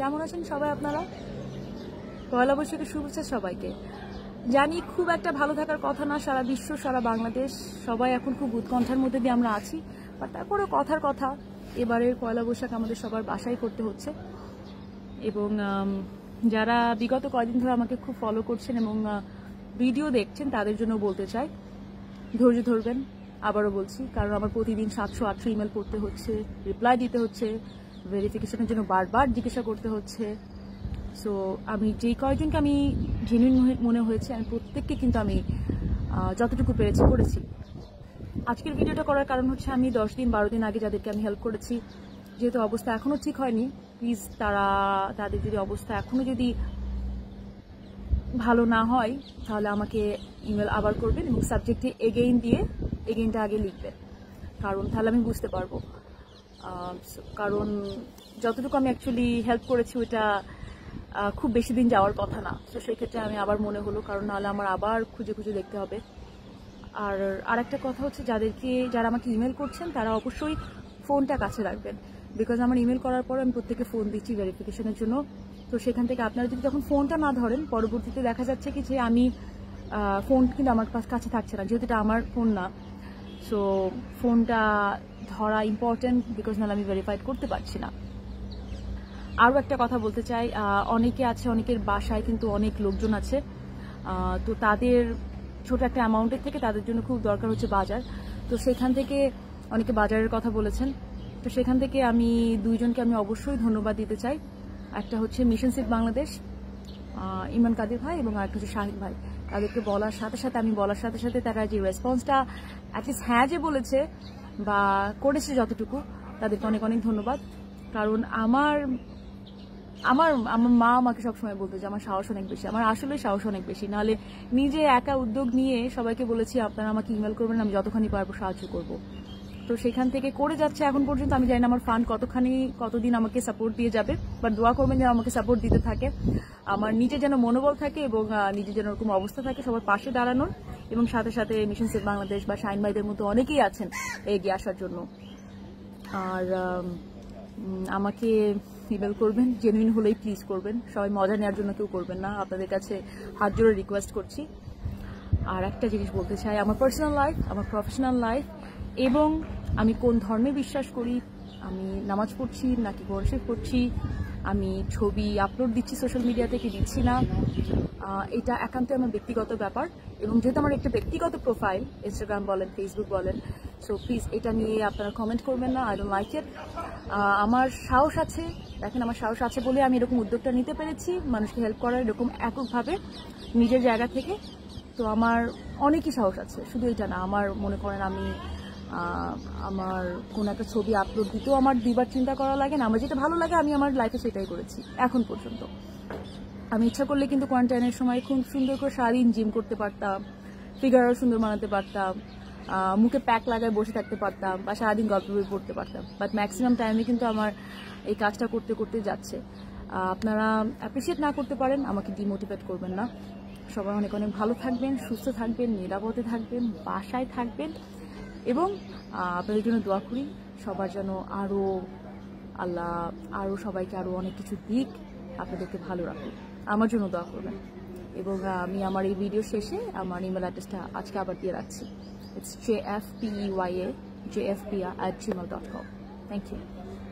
কেমন আছেন সবাই আপনারা পয়লা বৈশাখের শুভেচ্ছা সবাইকে জানি খুব একটা ভালো থাকার কথা না সারা বিশ্ব সারা বাংলাদেশ সবাই এখন খুব উৎকণ্ঠার মধ্যে দিয়ে আমরা আছি বাট তারপরে কথার কথা এবারের পয়লা বৈশাখ আমাদের সবার বাসায় করতে হচ্ছে এবং যারা বিগত কয়দিন ধরে আমাকে খুব ফলো করছেন এবং ভিডিও দেখছেন তাদের জন্য বলতে চাই ধৈর্য ধরবেন আবারও বলছি কারণ আমার প্রতিদিন সাতশো আটশো ইমেল পড়তে হচ্ছে রিপ্লাই দিতে হচ্ছে ভেরিফিকেশনের জন্য বারবার জিজ্ঞাসা করতে হচ্ছে সো আমি যেই কয়েকজনকে আমি জেনুইন মনে হয়েছে আমি প্রত্যেককে কিন্তু আমি যতটুকু পেরেছি করেছি আজকের ভিডিওটা করার কারণ হচ্ছে আমি দশ দিন বারো দিন আগে যাদেরকে আমি হেল্প করেছি যেহেতু অবস্থা এখনও ঠিক হয়নি প্লিজ তারা তাদের যদি অবস্থা এখনও যদি ভালো না হয় তাহলে আমাকে ইমেল আবার করবেন এবং সাবজেক্টে এগেইন দিয়ে এগেইনটা আগে লিখবেন কারণ তাহলে আমি বুঝতে পারবো কারণ যতটুকু আমি অ্যাকচুয়ালি হেল্প করেছি ওইটা খুব বেশি দিন যাওয়ার কথা না তো সেক্ষেত্রে আমি আবার মনে হলো কারণ নাহলে আমার আবার খুঁজে খুঁজে দেখতে হবে আর আরেকটা কথা হচ্ছে যাদেরকে যারা আমাকে ইমেল করছেন তারা অবশ্যই ফোনটা কাছে রাখবেন বিকজ আমার ইমেল করার পর আমি প্রত্যেকে ফোন দিচ্ছি ভেরিফিকেশনের জন্য তো সেখান থেকে আপনারা যদি যখন ফোনটা না ধরেন পরবর্তীতে দেখা যাচ্ছে কি যে আমি ফোন কিন্তু আমার কাছে থাকছে না যেহেতু এটা আমার ফোন না সো ফোনটা ধরা ইম্পর্টেন্ট বিকজ নাহলে আমি ভেরিফাইড করতে পারছি না আরও একটা কথা বলতে চাই অনেকে আছে অনেকের বাসায় কিন্তু অনেক লোকজন আছে তো তাদের ছোট একটা অ্যামাউন্টের থেকে তাদের জন্য খুব দরকার হচ্ছে বাজার তো সেখান থেকে অনেকে বাজারের কথা বলেছেন তো সেখান থেকে আমি দুইজনকে আমি অবশ্যই ধন্যবাদ দিতে চাই একটা হচ্ছে মিশন সিট বাংলাদেশ ইমান কাদির ভাই এবং আরেকটা হচ্ছে শাহিদ ভাই তাদেরকে বলার সাথে সাথে আমি বলার সাথে সাথে তারা যে রেসপন্সটা অ্যাটলিস্ট হ্যাঁ যে বলেছে বা করেছে যতটুকু তাদেরকে অনেক অনেক ধন্যবাদ কারণ আমার আমার আমার মা আমাকে সবসময় বলতো যে আমার সাহস অনেক বেশি আমার আসলে সাহস অনেক বেশি নাহলে নিজে একা উদ্যোগ নিয়ে সবাইকে বলেছি আপনারা আমাকে ইমেল করবেন আমি যতখানি পারবো সাহায্য করবো তো সেখান থেকে করে যাচ্ছে এখন পর্যন্ত আমি জানি না আমার ফান্ড কতখানি কতদিন আমাকে সাপোর্ট দিয়ে যাবে বা দোয়া করবেন যেন আমাকে সাপোর্ট দিতে থাকে আমার নিজে যেন মনোবল থাকে এবং নিজে যেন ওরকম অবস্থা থাকে সবার পাশে দাঁড়ানোর এবং সাথে সাথে মিশন সেভ বাংলাদেশ বা শাইন ভাইদের মতো অনেকেই আছেন এগিয়ে আসার জন্য আর আমাকে ইমেল করবেন জেনুইন হলেই প্লিজ করবেন সবাই মজা নেওয়ার জন্য কেউ করবেন না আপনাদের কাছে হাত জোড়ে রিকোয়েস্ট করছি আর একটা জিনিস বলতে চাই আমার পার্সোনাল লাইফ আমার প্রফেশনাল লাইফ এবং আমি কোন ধর্মে বিশ্বাস করি আমি নামাজ পড়ছি নাকি গর্ষে পড়ছি আমি ছবি আপলোড দিচ্ছি সোশ্যাল মিডিয়া থেকে দিচ্ছি না এটা একান্তই আমার ব্যক্তিগত ব্যাপার এবং যেহেতু আমার একটা ব্যক্তিগত প্রোফাইল ইনস্টাগ্রাম বলেন ফেসবুক বলেন সো প্লিজ এটা নিয়ে আপনারা কমেন্ট করবেন না আই ডোন্ট লাইক ইট আমার সাহস আছে দেখেন আমার সাহস আছে বলে আমি এরকম উদ্যোগটা নিতে পেরেছি মানুষকে হেল্প করার এরকম এককভাবে নিজের জায়গা থেকে তো আমার অনেকই সাহস আছে শুধু এটা না আমার মনে করেন আমি আমার কোনো একটা ছবি আপলোড দিতেও আমার দুইবার চিন্তা করা লাগে না আমার যেটা ভালো লাগে আমি আমার লাইফে সেটাই করেছি এখন পর্যন্ত আমি ইচ্ছা করলে কিন্তু কোয়ারেন্টাইনের সময় খুব সুন্দর করে সারাদিন জিম করতে পারতাম ফিগারও সুন্দর বানাতে পারতাম মুখে প্যাক লাগায় বসে থাকতে পারতাম বা সারাদিন গল্প বই পড়তে পারতাম বাট ম্যাক্সিমাম টাইমে কিন্তু আমার এই কাজটা করতে করতে যাচ্ছে আপনারা অ্যাপ্রিসিয়েট না করতে পারেন আমাকে ডিমোটিভেট করবেন না সবাই অনেক অনেক ভালো থাকবেন সুস্থ থাকবেন নিরাপদে থাকবেন বাসায় থাকবেন এবং আপনাদের জন্য দোয়া করি সবার যেন আরও আল্লাহ আরও সবাইকে আরও অনেক কিছু দিক আপনাদেরকে ভালো রাখুন আমার জন্য দোয়া করবেন এবং আমি আমার এই ভিডিও শেষে আমার ইমেল অ্যাড্রেসটা আজকে আবার দিয়ে রাখছি it's J F P I Y A J F Piya at Gmail dot com thank you